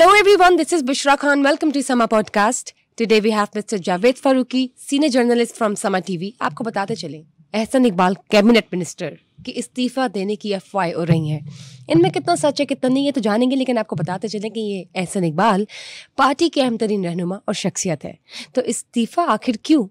Hello everyone, this is Bushra Khan. Welcome to Sama Podcast. Today we have Mr. Javed Farooqi, senior journalist from Sama TV. आपको बताते चलें Ehsan Iqbal cabinet minister की इस्तीफा देने की अफवाह हो रही है इनमें कितना सच है कितना नहीं है तो जानेंगे लेकिन आपको बताते चलें कि ये एहसन इकबाल पार्टी के अहम तरीन रहनुमा और शख्सियत है तो इस्तीफ़ा आखिर क्यों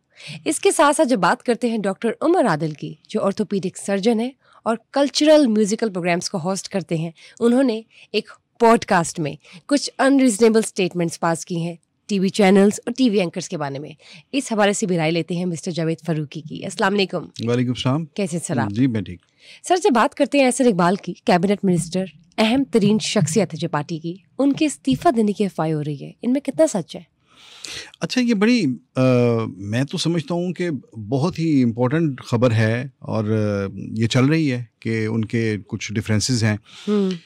इसके साथ साथ जब बात करते हैं डॉक्टर उमर आदिल की जो ऑर्थोपीडिक सर्जन है और कल्चरल म्यूज़िकल प्रोग्राम्स को होस्ट करते हैं उन्होंने एक पॉडकास्ट में कुछ अनरीजनेबल स्टेटमेंट्स पास की हैं टीवी चैनल्स और टीवी एंकर्स के बारे में इस हवाले से भी राय लेते हैं मिस्टर जावेद फरूकी की अस्सलाम वालेकुम सलाम कैसे सर आप जी मैं ठीक सर जब बात करते हैं ऐसा इकबाल की कैबिनेट मिनिस्टर अहम तरीन शख्सियत है जो पार्टी की उनके इस्तीफा देने की अफवाह हो रही है इनमें कितना सच है अच्छा ये बड़ी आ, मैं तो समझता हूँ कि बहुत ही इम्पोर्टेंट खबर है और ये चल रही है कि उनके कुछ डिफरेंसेस हैं हम्म।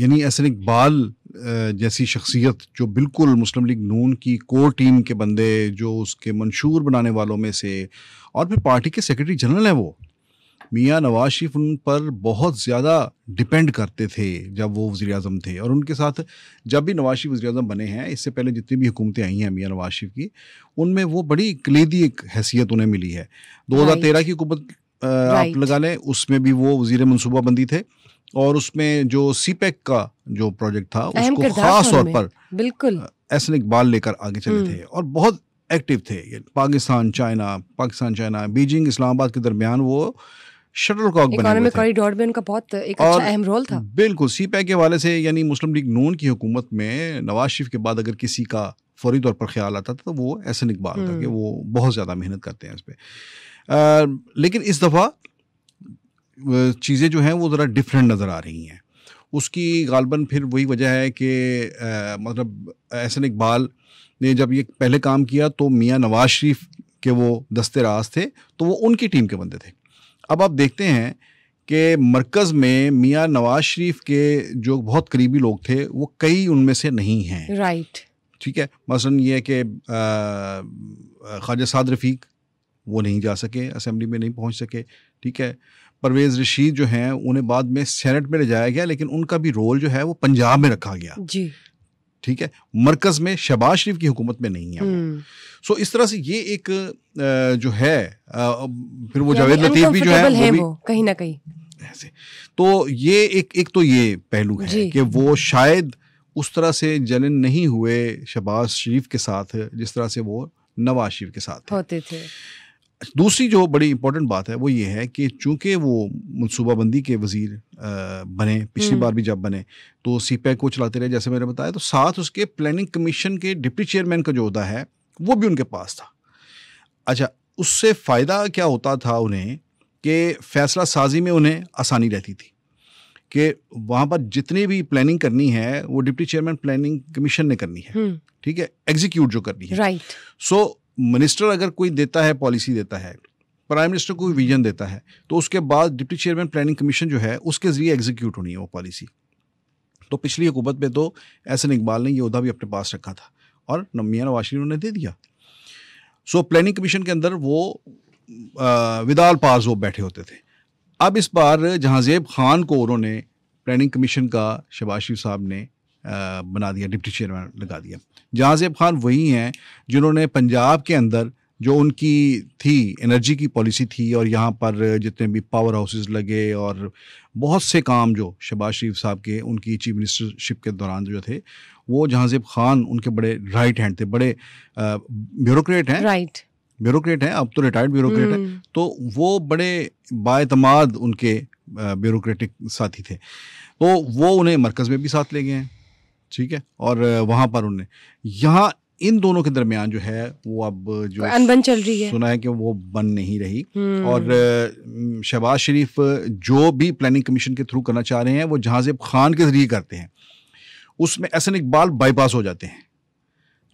यानी असन इकबाल जैसी शख्सियत जो बिल्कुल मुस्लिम लीग नून की कोर टीम के बंदे जो उसके मंशूर बनाने वालों में से और फिर पार्टी के सेक्रेटरी जनरल हैं वो मियाँ नवाज शरीफ उन पर बहुत ज़्यादा डिपेंड करते थे जब वो वजी अजम थे और उनके साथ जब भी नवाज शरीफ वजी अजम बने हैं इससे पहले जितनी भी हुकूमतें आई हैं मियाँ नवाज शरीफ की उनमें वो बड़ी कलीदी एक हैसियत उन्हें मिली है दो हज़ार तेरह की हुकूमत आप लगा लें उसमें भी वो मनसूबा मनसूबाबंदी थे और उसमें जो सी पैक e का जो प्रोजेक्ट था उसको खास तौर पर बिल्कुल एहसन इकबाल लेकर आगे चले हम्म। थे और बहुत एक्टिव थे Pakistan China Pakistan China Beijing Islamabad के दरमियान वो शटल कॉक इकोनॉमिक कॉरिडोर में उनका बहुत एक अच्छा अहम रोल था बिल्कुल सी के हवाले से यानी मुस्लिम लीग नून की हुकूमत में नवाज शरीफ के बाद अगर किसी का फौरी तौर पर ख्याल आता था तो वो एहसन इकबाल था कि हम्म। वो बहुत ज़्यादा मेहनत करते हैं इस पर लेकिन इस दफ़ा चीज़ें जो हैं वो ज़रा डिफरेंट नज़र आ रही हैं उसकी गालबन फिर वही वजह है कि मतलब एहसन इकबाल ने जब ये पहले काम किया तो मियाँ नवाज शरीफ के वो दस्ते रास थे तो वो उनकी टीम के बंदे थे अब आप देखते हैं कि मरकज़ में मियाँ नवाज शरीफ के जो बहुत करीबी लोग थे वो कई उनमें से नहीं हैं राइट ठीक है मसलन ये है कि ख्वाजा साद रफ़ीक वो नहीं जा सके असम्बली में नहीं पहुंच सके ठीक है परवेज़ रशीद जो हैं उन्हें बाद में सेनेट में ले जाया गया लेकिन उनका भी रोल जो है वो पंजाब में रखा गया जी ठीक है मरकज़ में शहबाज शरीफ की हुकूमत में नहीं है हम्म। सो इस तरह से ये एक जो है फिर वो मतलब जावेद लतीफ भी जो है वो कहीं ना कहीं ऐसे तो ये एक एक तो ये पहलू है कि वो शायद उस तरह से जलन नहीं हुए शबाज शरीफ के साथ जिस तरह से वो नवाज शरीफ के साथ होते थे दूसरी जो बड़ी इंपॉर्टेंट बात है वो ये है कि चूंकि वो मनसूबाबंदी के वजीर बने पिछली हम्म। बार भी जब बने तो सी पैक को चलाते रहे जैसे मैंने बताया तो साथ उसके प्लानिंग कमीशन के डिप्टी चेयरमैन का जो होता है वो भी उनके पास था अच्छा उससे फ़ायदा क्या होता था उन्हें कि फैसला साजी में उन्हें आसानी रहती थी कि वहाँ पर जितनी भी प्लानिंग करनी है वो डिप्टी चेयरमैन प्लानिंग कमीशन ने करनी है हम्म। ठीक है एग्जीक्यूट जो करनी है right right. So so, minister अगर कोई देता है पॉलिसी देता है प्राइम मिनिस्टर कोई विजन देता है तो उसके बाद डिप्टी चेयरमैन प्लानिंग कमीशन जो है उसके जरिए एग्जीक्यूट होनी है वो पॉलिसी तो पिछली हुकूमत में तो एहसन इकबाल ने यह उहदा भी अपने पास रखा था और मियाँ नवाज शरीफ ने दे दिया सो प्लानिंग कमीशन के अंदर वो विदाल पास वो बैठे होते थे अब इस बार जहाँजेब खान को उन्होंने प्लानिंग कमीशन का शबाज शरीफ साहब ने आ, बना दिया डिप्टी चेयरमैन लगा दिया जहाँजेब खान वही हैं जिन्होंने पंजाब के अंदर जो उनकी थी एनर्जी की पॉलिसी थी और यहाँ पर जितने भी पावर हाउसेस लगे और बहुत से काम जो शबाज शरीफ साहब के उनकी चीफ मिनिस्टरशिप के दौरान जो थे वो जहाँजेब खान उनके बड़े राइट हैंड थे बड़े ब्यूरोक्रेट हैं राइट ब्यूरोक्रेट हैं अब तो रिटायर्ड ब्यूरोक्रेट हैं हम्म। तो वो बड़े बातमाद उनके ब्यूरोक्रेटिक साथी थे तो वो उन्हें मरकज़ में भी साथ ले गए हैं ठीक है और वहाँ पर उन्हें यहाँ इन दोनों के दरमियान जो है वो अब जो अनबन चल रही है सुना है कि वो बन नहीं रही हम्म। और शहबाज शरीफ जो भी प्लानिंग कमीशन के थ्रू करना चाह रहे हैं वो जहाजेब खान के जरिए करते हैं उसमें एसन इकबाल बाईपास हो जाते हैं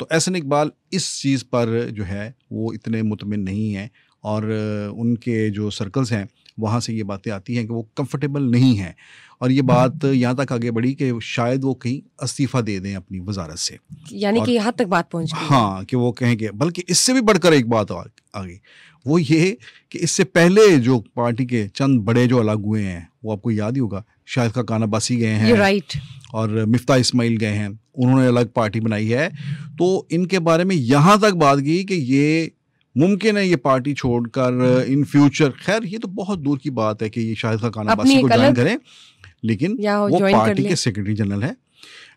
तो एसन इकबाल इस चीज़ पर जो है वो इतने मुतमिन नहीं हैं और उनके जो सर्कल्स हैं वहाँ से ये बातें आती हैं कि वो कंफर्टेबल नहीं हैं और ये बात हम्म। यहाँ तक आगे बढ़ी कि शायद वो कहीं इस्तीफ़ा दे दें अपनी वजारत से यानी कि यहाँ तक बात पहुँच हाँ कि वो कहेंगे बल्कि इससे भी बढ़कर एक बात आ आगे वो ये कि इससे पहले जो पार्टी के चंद बड़े जो अलग हुए हैं वो आपको याद ही होगा शाहिद का काना अब्बासी गए हैं राइट और मिफ्ता इस्माइल गए हैं उन्होंने अलग पार्टी बनाई है तो इनके बारे में यहाँ तक बात की कि ये मुमकिन है ये पार्टी छोड़कर इन फ्यूचर खैर ये तो बहुत दूर की बात है कि ये शाहिद का कान को ज्वाइन करें लेकिन वो पार्टी के सेक्रेटरी जनरल है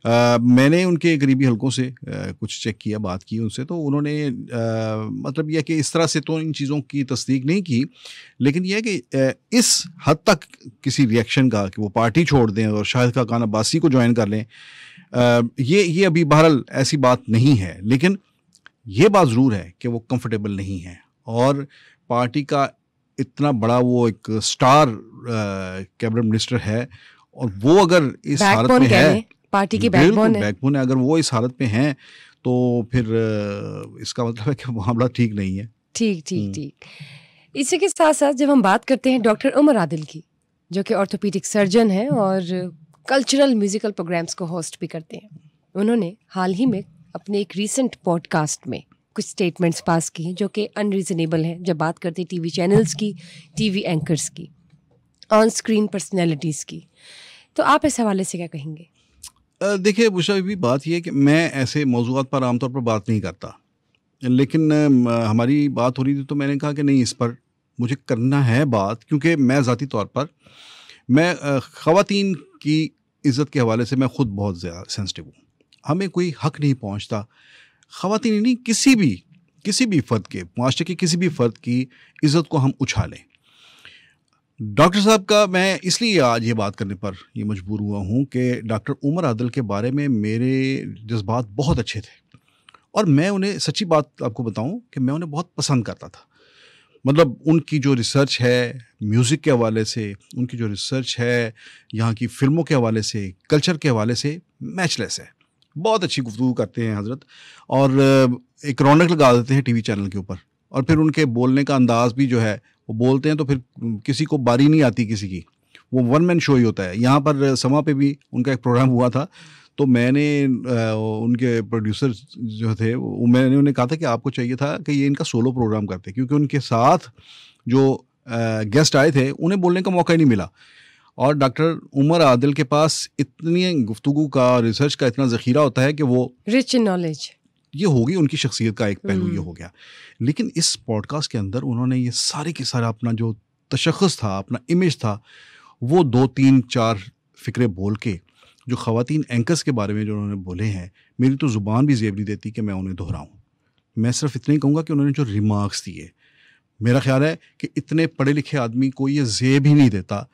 आ, मैंने उनके करीबी हलकों से आ, कुछ चेक किया बात की उनसे तो उन्होंने आ, मतलब यह कि इस तरह से तो इन चीज़ों की तस्दीक नहीं की लेकिन यह कि इस हद तक किसी रिएक्शन का कि वो पार्टी छोड़ दें और शाहिद का खान अब्बासी को ज्वाइन कर लें ये ये अभी बहरहाल ऐसी बात नहीं है लेकिन ये बात ज़रूर है कि वो कंफर्टेबल नहीं है और पार्टी का इतना बड़ा वो एक स्टार कैबिनेट मिनिस्टर है और वो अगर इस हालत में है पार्टी की बैकबोन है बैकबोन है अगर वो इस हालत में हैं तो फिर इसका मतलब है कि मामला ठीक नहीं है ठीक ठीक हम्म। ठीक इसी के साथ साथ जब हम बात करते हैं डॉक्टर उमर आदिल की जो कि ऑर्थोपेडिक सर्जन हैं और कल्चरल म्यूज़िकल प्रोग्राम्स को होस्ट भी करते हैं उन्होंने हाल ही में अपने एक रीसेंट पॉडकास्ट में कुछ स्टेटमेंट्स पास किए जो कि अनरीजनेबल हैं जब बात करते हैं टीवी चैनल्स की टीवी एंकर्स की ऑन स्क्रीन पर्सनैलिटीज़ की तो आप इस हवाले से क्या कहेंगे देखिए बुशा भी बात यह है कि मैं ऐसे मौजूद पर आमतौर पर बात नहीं करता लेकिन हमारी बात हो रही थी तो मैंने कहा कि नहीं इस पर मुझे करना है बात क्योंकि मैं ज़ाती तौर पर मैं ख़वान की इज़्ज़त के हवाले से मैं ख़ुद बहुत ज़्यादा सेंसिटिव हूँ हमें कोई हक नहीं पहुँचता ख़वान नहीं किसी भी किसी भी फ़र्द के माशरे के किसी भी फ़र्द की इज़्ज़त को हम उछालें डॉक्टर साहब का मैं इसलिए आज ये बात करने पर ये मजबूर हुआ हूँ कि डॉक्टर उमर आदल के बारे में मेरे जज्बात बहुत अच्छे थे और मैं उन्हें सच्ची बात आपको बताऊँ कि मैं उन्हें बहुत पसंद करता था मतलब उनकी जो रिसर्च है म्यूज़िक के हवाले से उनकी जो रिसर्च है यहाँ की फ़िल्मों के हवाले से कल्चर के हवाले से मैचलेस है बहुत अच्छी गुफ्तु करते हैं हज़रत और एक रौनक लगा देते हैं टीवी चैनल के ऊपर और फिर उनके बोलने का अंदाज़ भी जो है वो बोलते हैं तो फिर किसी को बारी नहीं आती किसी की वो वन मैन शो ही होता है यहाँ पर समा पे भी उनका एक प्रोग्राम हुआ था तो मैंने उनके प्रोड्यूसर जो थे मैंने उन्हें कहा था कि आपको चाहिए था कि ये इनका सोलो प्रोग्राम करते क्योंकि उनके साथ जो गेस्ट आए थे उन्हें बोलने का मौका ही नहीं मिला और डॉक्टर उमर आदिल के पास इतनी गुफ्तु का रिसर्च का इतना ज़खीरा होता है कि वो रिच नॉलेज ये हो गई उनकी शख्सियत का एक पहलू ये हम्म। हो गया लेकिन इस पॉडकास्ट के अंदर उन्होंने ये सारे के सारा अपना जो तशखस था अपना इमेज था वो दो तीन चार फ़िक्रे बोल के जो खातन एंकर्स के बारे में जो उन्होंने बोले हैं मेरी तो ज़ुबान भी जेब नहीं देती कि मैं उन्हें दोहराऊँ मैं सिर्फ इतना ही कहूँगा कि उन्होंने जो रिमार्क्स दिए मेरा ख्याल है कि इतने पढ़े लिखे आदमी को ये जेब ही नहीं देता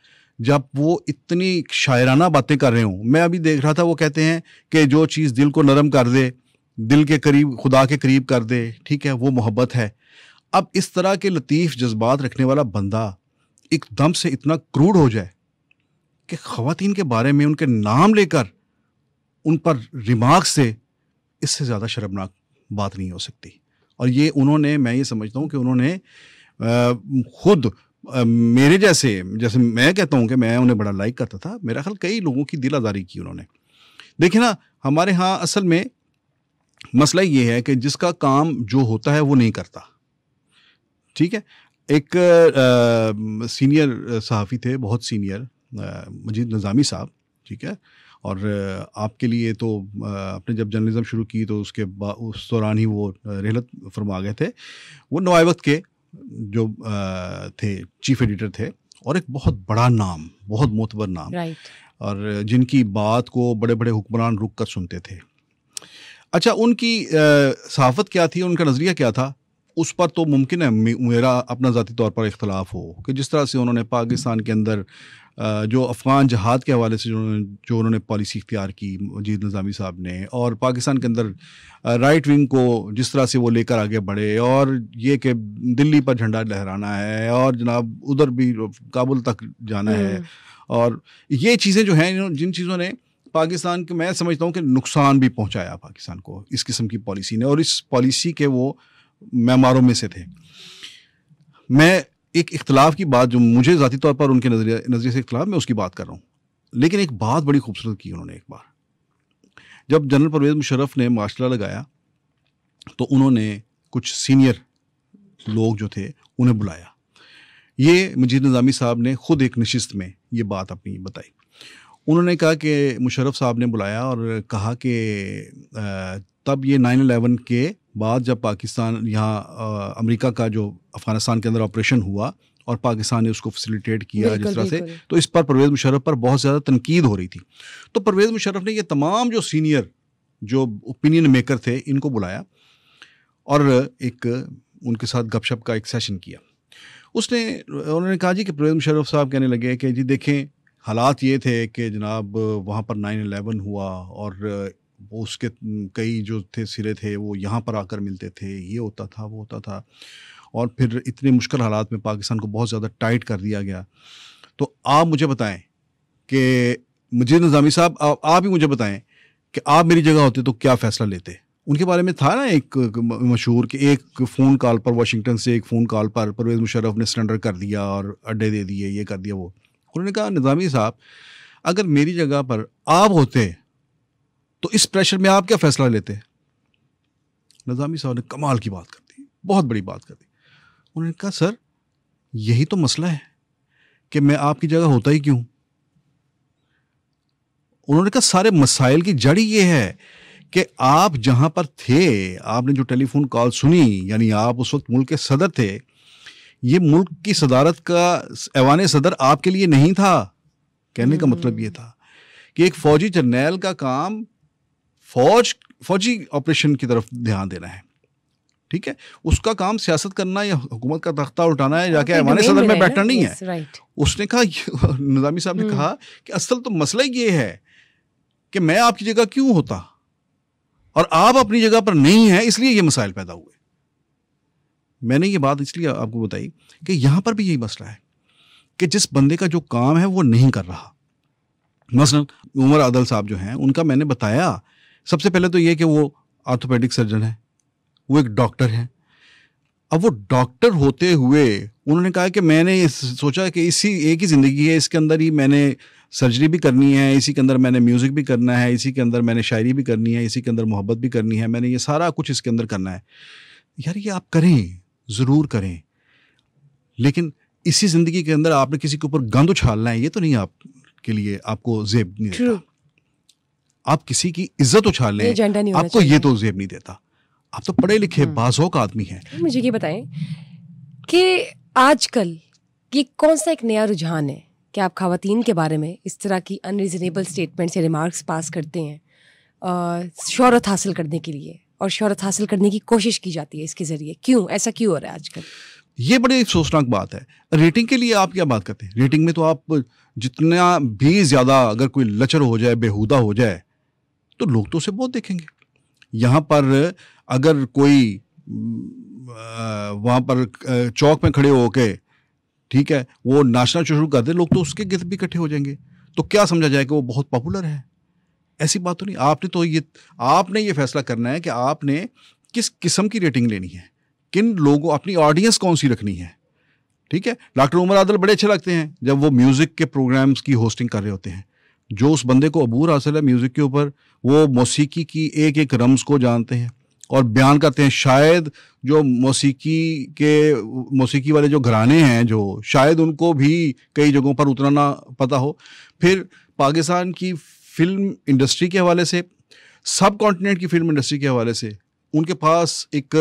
जब वो इतनी शायराना बातें कर रहे हों मैं अभी देख रहा था वो कहते हैं कि जो चीज़ दिल को नरम कर दे दिल के करीब खुदा के करीब कर दे ठीक है वो मोहब्बत है अब इस तरह के लतीफ़ जज्बात रखने वाला बंदा एकदम से इतना क्रूड हो जाए कि ख़वान के बारे में उनके नाम लेकर उन पर रिमार्क से इससे ज़्यादा शर्मनाक बात नहीं हो सकती और ये उन्होंने मैं ये समझता हूँ कि उन्होंने ख़ुद मेरे जैसे जैसे मैं कहता हूँ कि मैं उन्हें बड़ा लाइक करता था मेरा ख्याल कई लोगों की दिल आज़ारी की उन्होंने देखिए ना हमारे यहाँ असल में मसला ये है कि जिसका काम जो होता है वो नहीं करता ठीक है एक आ, सीनियर सहाफ़ी थे बहुत सीनियर मजीद नज़ामी साहब ठीक है और आपके लिए तो आपने जब जर्नलिज़म शुरू की तो उसके उस दौरान ही वो रहलत फरमा गए थे वो नवाए वक्त के जो थे चीफ एडिटर थे और एक बहुत बड़ा नाम बहुत मोतबर नाम और जिनकी बात को बड़े बड़े हुक्मरान रुक कर सुनते थे अच्छा उनकी सहाफत क्या थी उनका नज़रिया क्या था उस पर तो मुमकिन है मेरा अपना ज़ाती तौर पर इख्तलाफ हो कि जिस तरह से उन्होंने पाकिस्तान के अंदर जो अफ़गान जहाद के हवाले से जो जो उन्होंने पॉलिसी इख्तियार की मजीद नज़ामी साहब ने और पाकिस्तान के अंदर राइट विंग को जिस तरह से वो लेकर आगे बढ़े और ये कि दिल्ली पर झंडा लहराना है और जनाब उधर भी काबुल तक जाना है हम्म। और ये चीज़ें जो हैं जिन चीज़ों ने पाकिस्तान के मैं समझता हूँ कि नुकसान भी पहुँचाया पाकिस्तान को इस किस्म की पॉलिसी ने और इस पॉलिसी के वो मैमारों में से थे मैं एक इख्तलाफ की बात जो मुझे ज़ाती तौर पर उनके नजरिए नज़रिए से इख्तलाफ मैं उसकी बात कर रहा हूँ लेकिन एक बात बड़ी खूबसूरत की उन्होंने एक बार जब जनरल परवेज़ मुशरफ ने मार्शला लगाया तो उन्होंने कुछ सीनियर लोग जो थे उन्हें बुलाया ये मजीद नज़ामी साहब ने ख़ुद एक नशस्त में ये बात अपनी बताई उन्होंने कहा कि मुशरफ साहब ने बुलाया और कहा कि तब ये नाइन अलेवन के बाद जब पाकिस्तान यहाँ अमेरिका का जो अफ़गानिस्तान के अंदर ऑपरेशन हुआ और पाकिस्तान ने उसको फैसिलिटेट किया जिस तरह से तो इस पर परवेज़ मुशरफ पर बहुत ज़्यादा तनकीद हो रही थी तो परवेज़ मुशरफ ने ये तमाम जो सीनियर जो ओपिनियन मेकर थे इनको बुलाया और एक उनके साथ गपशप का एक सेशन किया उसने उन्होंने कहा जी कि परवेज़ मुशरफ साहब कहने लगे कि जी देखें हालात ये थे कि जनाब वहाँ पर नाइन अलेवन हुआ और उसके कई जो थे सिरे थे वो यहाँ पर आकर मिलते थे ये होता था वो होता था और फिर इतने मुश्किल हालात में पाकिस्तान को बहुत ज़्यादा टाइट कर दिया गया तो आप मुझे बताएं कि मुझे नज़ामी साहब आप ही मुझे बताएं कि आप मेरी जगह होते तो क्या फ़ैसला लेते उनके बारे में था ना एक मशहूर कि एक फ़ोन कॉल पर वाशिंगटन से एक फ़ोन कॉल पर परवेज़ मुशरफ ने सरेंडर कर दिया और अड्डे दे दिए ये कर दिया वो उन्होंने कहा निज़ामी साहब अगर मेरी जगह पर आप होते तो इस प्रेशर में आप क्या फ़ैसला लेते निज़ामी साहब ने कमाल की बात कर दी बहुत बड़ी बात कर दी उन्होंने कहा सर यही तो मसला है कि मैं आपकी जगह होता ही क्यों उन्होंने कहा सारे मसाइल की जड़ ही ये है कि आप जहां पर थे आपने जो टेलीफोन कॉल सुनी यानी आप उस वक्त मुल्क के सदर थे ये मुल्क की सदारत का ऐवान सदर आपके लिए नहीं था कहने का मतलब ये था कि एक फौजी जर्नैल का काम फौज फौजी ऑपरेशन की तरफ ध्यान देना है ठीक है उसका काम सियासत करना या हुकूमत का तख्ता उठाना है जाके ऐवान सदर में बैठना नहीं है उसने कहा निज़ामी साहब ने हम्म। कहा कि असल तो मसला ये है कि मैं आपकी जगह क्यों होता और आप अपनी जगह पर नहीं है इसलिए ये मसाइल पैदा हुए मैंने ये बात इसलिए आपको बताई कि यहाँ पर भी यही मसला है कि जिस बंदे का जो काम है वो नहीं कर रहा मसलन उमर आदल साहब जो हैं उनका मैंने बताया सबसे पहले तो ये कि वो आर्थोपेडिक सर्जन है वो एक डॉक्टर हैं अब वो डॉक्टर होते हुए उन्होंने कहा कि मैंने सोचा कि इसी एक ही ज़िंदगी है इसके अंदर ही मैंने सर्जरी भी करनी है इसी के अंदर मैंने म्यूज़िक भी करना है इसी के अंदर मैंने शायरी भी करनी है इसी के अंदर मोहब्बत भी करनी है मैंने ये सारा कुछ इसके अंदर करना है यार ये आप करें ज़रूर करें लेकिन इसी ज़िंदगी के अंदर आपने किसी के ऊपर गंद उछालना है ये तो नहीं आपके लिए आपको जेब नहीं देता आप किसी की इज्जत उछाल लें आपको ये तो जेब नहीं देता आप तो पढ़े लिखे हाँ। बाजों का आदमी है मुझे ये बताएं कि आजकल ये कौन सा एक नया रुझान है कि आप खातन के बारे में इस तरह की अनरीजनेबल स्टेटमेंट्स या रिमार्क्स पास करते हैं शहरत हासिल करने के लिए और शहरत हासिल करने की कोशिश की जाती है इसके ज़रिए क्यों ऐसा क्यों हो रहा है आजकल ये बड़ी अफसोसनाक बात है रेटिंग के लिए आप क्या बात करते हैं रेटिंग में तो आप जितना भी ज़्यादा अगर कोई लचर हो जाए बेहुदा हो जाए तो लोग तो उसे बहुत देखेंगे यहाँ पर अगर कोई वहाँ पर चौक में खड़े होके ठीक है वो नाचना शुरू कर दे लोग तो उसके गिरफ भी इकट्ठे हो जाएंगे तो क्या समझा जाए कि वो बहुत पॉपुलर है ऐसी बात तो नहीं आपने तो ये आपने ये फैसला करना है कि आपने किस किस्म की रेटिंग लेनी है किन लोगों अपनी ऑडियंस कौन सी रखनी है ठीक है डॉक्टर उमर आदल बड़े अच्छे लगते हैं जब वो म्यूज़िक के प्रोग्राम्स की होस्टिंग कर रहे होते हैं जो उस बंदे को अबूर हासिल है म्यूज़िक के ऊपर वो मौसीकी की एक एक रम्स को जानते हैं और बयान करते हैं शायद जो मौसीकी के मौसीकी वाले जो घराने हैं जो शायद उनको भी कई जगहों पर उतरना पता हो फिर पाकिस्तान की फिल्म इंडस्ट्री के हवाले से सब कॉन्टिनेंट की फिल्म इंडस्ट्री के हवाले से उनके पास एक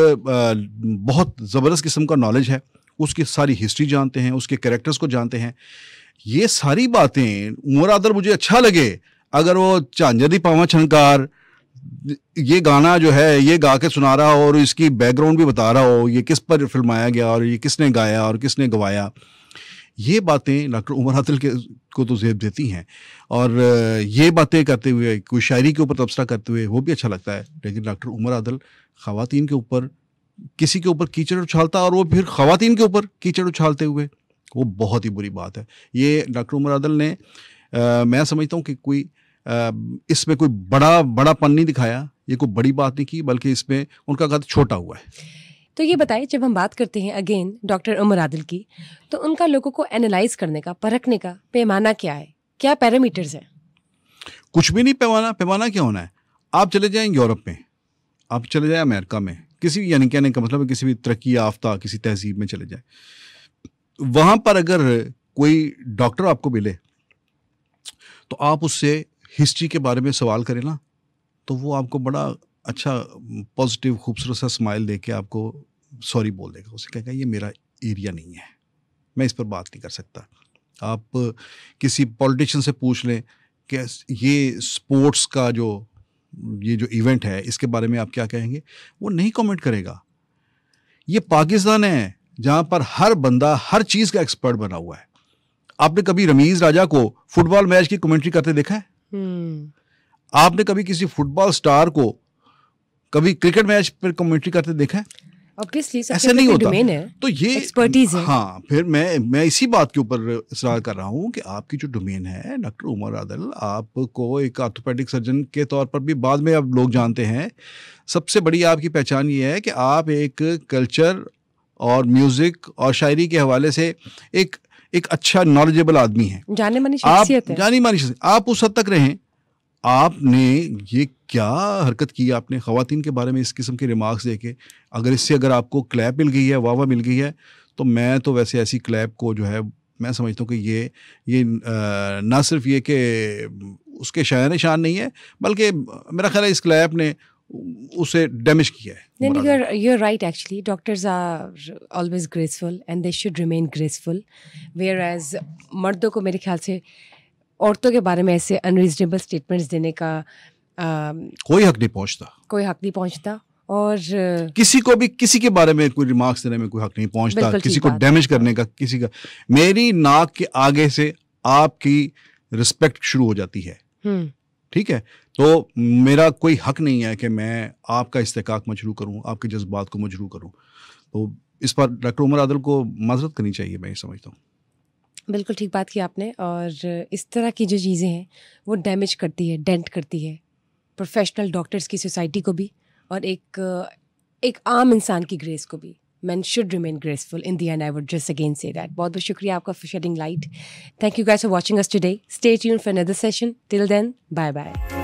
बहुत ज़बरदस्त किस्म का नॉलेज है उसकी सारी हिस्ट्री जानते हैं उसके कैरेक्टर्स को जानते हैं ये सारी बातें मुरादर मुझे अच्छा लगे अगर वो चांजदी पावा छनकार ये गाना जो है ये गा के सुना रहा हो और इसकी बैकग्राउंड भी बता रहा हो ये किस पर फिल्माया गया और ये किसने गाया और किसने गवाया ये बातें डॉक्टर उमर हतल के को तो जेब देती हैं और ये बातें करते हुए कोई शायरी के ऊपर तबसरा करते हुए वो भी अच्छा लगता है लेकिन डॉक्टर उमर अदल ख़वातीन के ऊपर किसी के ऊपर कीचड़ उछालता और वो फिर ख़वातीन के ऊपर कीचड़ उछालते हुए वो बहुत ही बुरी बात है ये डॉक्टर उमर अदल ने आ, मैं समझता हूँ कि कोई इसमें कोई बड़ा बड़ा पन नहीं दिखाया ये कोई बड़ी बात नहीं की बल्कि इसमें उनका कद छोटा हुआ है तो ये बताइए जब हम बात करते हैं अगेन डॉक्टर उमर आदिल की तो उनका लोगों को एनालाइज करने का परखने का पैमाना क्या है क्या पैरामीटर्स हैं कुछ भी नहीं पैमाना पैमाना क्या होना है आप चले जाएं यूरोप में आप चले जाएं अमेरिका में किसी भी यानी कहने का मतलब किसी भी तरक्की याफ्ता किसी तहजीब में चले जाए वहाँ पर अगर कोई डॉक्टर आपको मिले तो आप उससे हिस्ट्री के बारे में सवाल करें ना तो वो आपको बड़ा अच्छा पॉजिटिव खूबसूरत सा स्माइल दे के आपको सॉरी बोल देगा उसे कहेगा ये मेरा एरिया नहीं है मैं इस पर बात नहीं कर सकता आप किसी पॉलिटिशियन से पूछ लें कि ये स्पोर्ट्स का जो ये जो इवेंट है इसके बारे में आप क्या कहेंगे वो नहीं कमेंट करेगा ये पाकिस्तान है जहाँ पर हर बंदा हर चीज़ का एक्सपर्ट बना हुआ है आपने कभी रमीज राजा को फुटबॉल मैच की कमेंट्री करते देखा है हम्म। आपने कभी किसी फुटबॉल स्टार को कभी क्रिकेट मैच पर कमेंट्री करते देखा है ऐसा नहीं होता है तो ये एक्सपर्टीज है हाँ फिर मैं मैं इसी बात के ऊपर इसरार कर रहा हूँ कि आपकी जो डोमेन है डॉक्टर उमर आदल आपको एक आर्थोपेडिक सर्जन के तौर पर भी बाद में अब लोग जानते हैं सबसे बड़ी आपकी पहचान ये है कि आप एक कल्चर और म्यूजिक और शायरी के हवाले से एक एक अच्छा नॉलेजेबल आदमी है जाने मानी आप जानी मानी आप उस हद तक रहें आपने ये क्या हरकत की आपने ख़वान के बारे में इस किस्म के रिमार्क्स के अगर इससे अगर आपको क्लैप मिल गई है वाह वाह मिल गई है तो मैं तो वैसे ऐसी क्लैप को जो है मैं समझता हूँ कि ये ये ना सिर्फ ये कि उसके शायन शान नहीं है बल्कि मेरा ख्याल है इस क्लैप ने उसे डैमेज किया है नहीं you're you're right actually doctors are always graceful and they should remain graceful whereas मर्दों को मेरे ख्याल से औरतों के बारे में ऐसे अनरिजनेबल स्टेटमेंट्स देने का आ, कोई हक नहीं पहुंचता कोई हक नहीं पहुंचता और किसी को भी किसी के बारे में कोई रिमार्क्स देने में कोई हक नहीं पहुंचता किसी को डैमेज करने का किसी का मेरी नाक के आगे से आपकी रिस्पेक्ट शुरू हो जाती है हम्म। ठीक है तो मेरा कोई हक नहीं है कि मैं आपका इस्तेकाक मजरू करूं आपके जज्बात को मजरू करूं तो इस पर डॉक्टर उमर आदल को मजरत करनी चाहिए मैं समझता हूँ बिल्कुल ठीक बात की आपने और इस तरह की जो चीज़ें हैं वो डैमेज करती है डेंट करती है प्रोफेशनल डॉक्टर्स की सोसाइटी को भी और एक एक आम इंसान की ग्रेस को भी man should remain graceful in the end I would just again say that बहुत बहुत शुक्रिया आपका for shedding light thank you guys for watching us today stay tune for another session till then bye bye